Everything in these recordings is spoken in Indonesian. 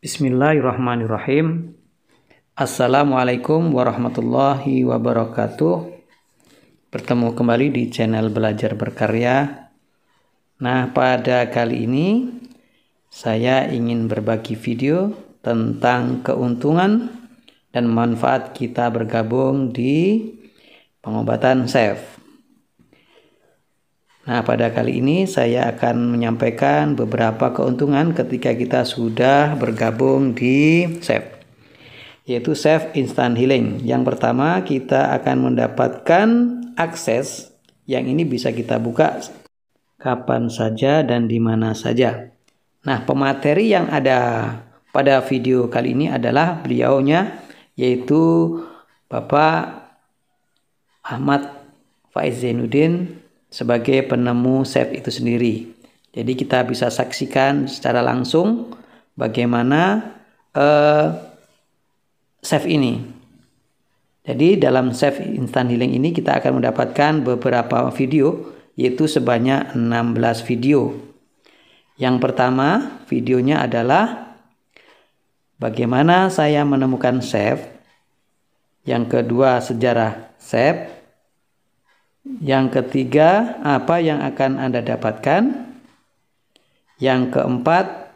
Bismillahirrahmanirrahim. Assalamualaikum warahmatullahi wabarakatuh. Bertemu kembali di channel Belajar Berkarya. Nah, pada kali ini saya ingin berbagi video tentang keuntungan dan manfaat kita bergabung di pengobatan SAFE. Nah, pada kali ini saya akan menyampaikan beberapa keuntungan ketika kita sudah bergabung di SEF, yaitu SEF Instant Healing. Yang pertama, kita akan mendapatkan akses yang ini bisa kita buka kapan saja dan di mana saja. Nah, pemateri yang ada pada video kali ini adalah beliaunya, yaitu Bapak Ahmad Faiz Zainuddin sebagai penemu save itu sendiri. Jadi kita bisa saksikan secara langsung bagaimana uh, ini. Jadi dalam save instant healing ini kita akan mendapatkan beberapa video yaitu sebanyak 16 video. Yang pertama, videonya adalah bagaimana saya menemukan save. Yang kedua, sejarah save. Yang ketiga, apa yang akan Anda dapatkan? Yang keempat,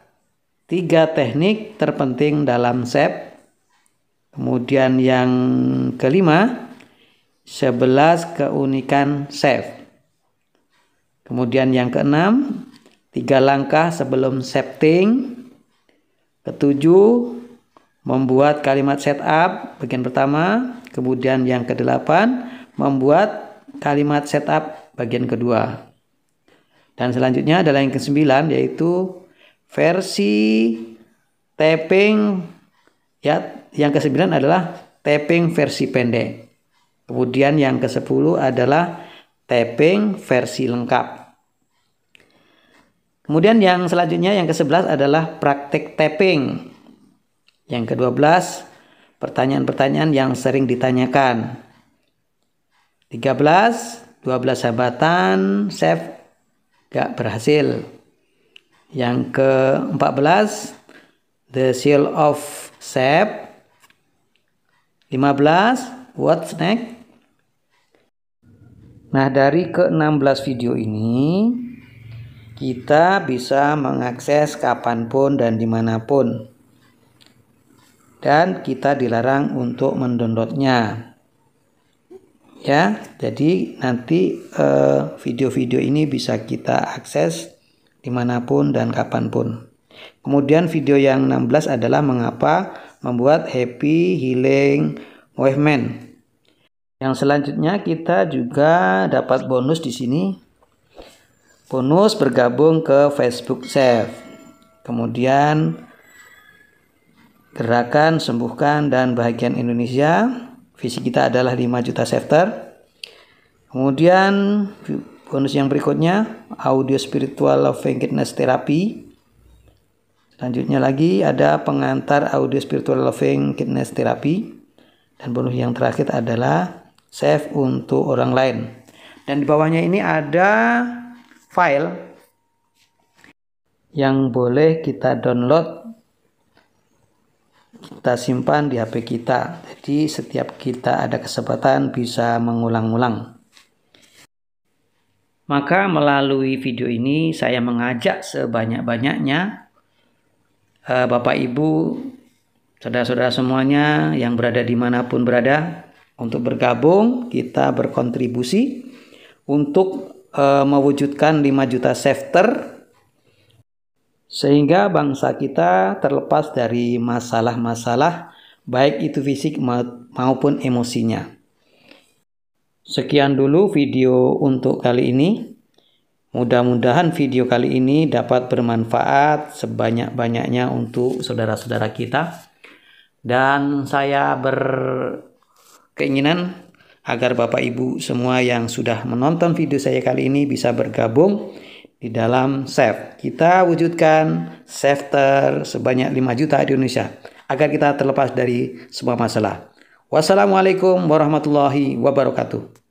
tiga teknik terpenting dalam SEP. Kemudian yang kelima, sebelas keunikan SEP. Kemudian yang keenam, tiga langkah sebelum setting. Ketujuh, membuat kalimat setup bagian pertama. Kemudian yang kedelapan, membuat kalimat setup bagian kedua. Dan selanjutnya adalah yang kesembilan yaitu versi taping ya yang kesembilan adalah taping versi pendek. Kemudian yang ke-10 adalah taping versi lengkap. Kemudian yang selanjutnya yang ke-11 adalah praktek taping. Yang ke-12 pertanyaan-pertanyaan yang sering ditanyakan. 13 12 hambatan save gak berhasil yang ke-14 the seal of save 15 what next Nah, dari ke-16 video ini kita bisa mengakses kapanpun dan dimanapun. Dan kita dilarang untuk mendownloadnya ya jadi nanti eh, video-video eh, ini bisa kita akses dimanapun dan kapanpun kemudian video yang 16 adalah mengapa membuat happy healing movement yang selanjutnya kita juga dapat bonus di sini bonus bergabung ke Facebook Save kemudian gerakan sembuhkan dan bahagian Indonesia visi kita adalah 5 juta shifter. kemudian bonus yang berikutnya audio spiritual love and kindness therapy selanjutnya lagi ada pengantar audio spiritual loving kindness therapy dan bonus yang terakhir adalah save untuk orang lain dan di bawahnya ini ada file yang boleh kita download kita simpan di HP kita. Jadi setiap kita ada kesempatan bisa mengulang-ulang. Maka melalui video ini saya mengajak sebanyak-banyaknya uh, Bapak Ibu, saudara-saudara semuanya yang berada dimanapun berada untuk bergabung, kita berkontribusi untuk uh, mewujudkan 5 juta shifter sehingga bangsa kita terlepas dari masalah-masalah baik itu fisik maupun emosinya. Sekian dulu video untuk kali ini. Mudah-mudahan video kali ini dapat bermanfaat sebanyak-banyaknya untuk saudara-saudara kita. Dan saya berkeinginan agar Bapak Ibu semua yang sudah menonton video saya kali ini bisa bergabung di dalam save. Kita wujudkan safter sebanyak 5 juta di Indonesia agar kita terlepas dari semua masalah. Wassalamualaikum warahmatullahi wabarakatuh.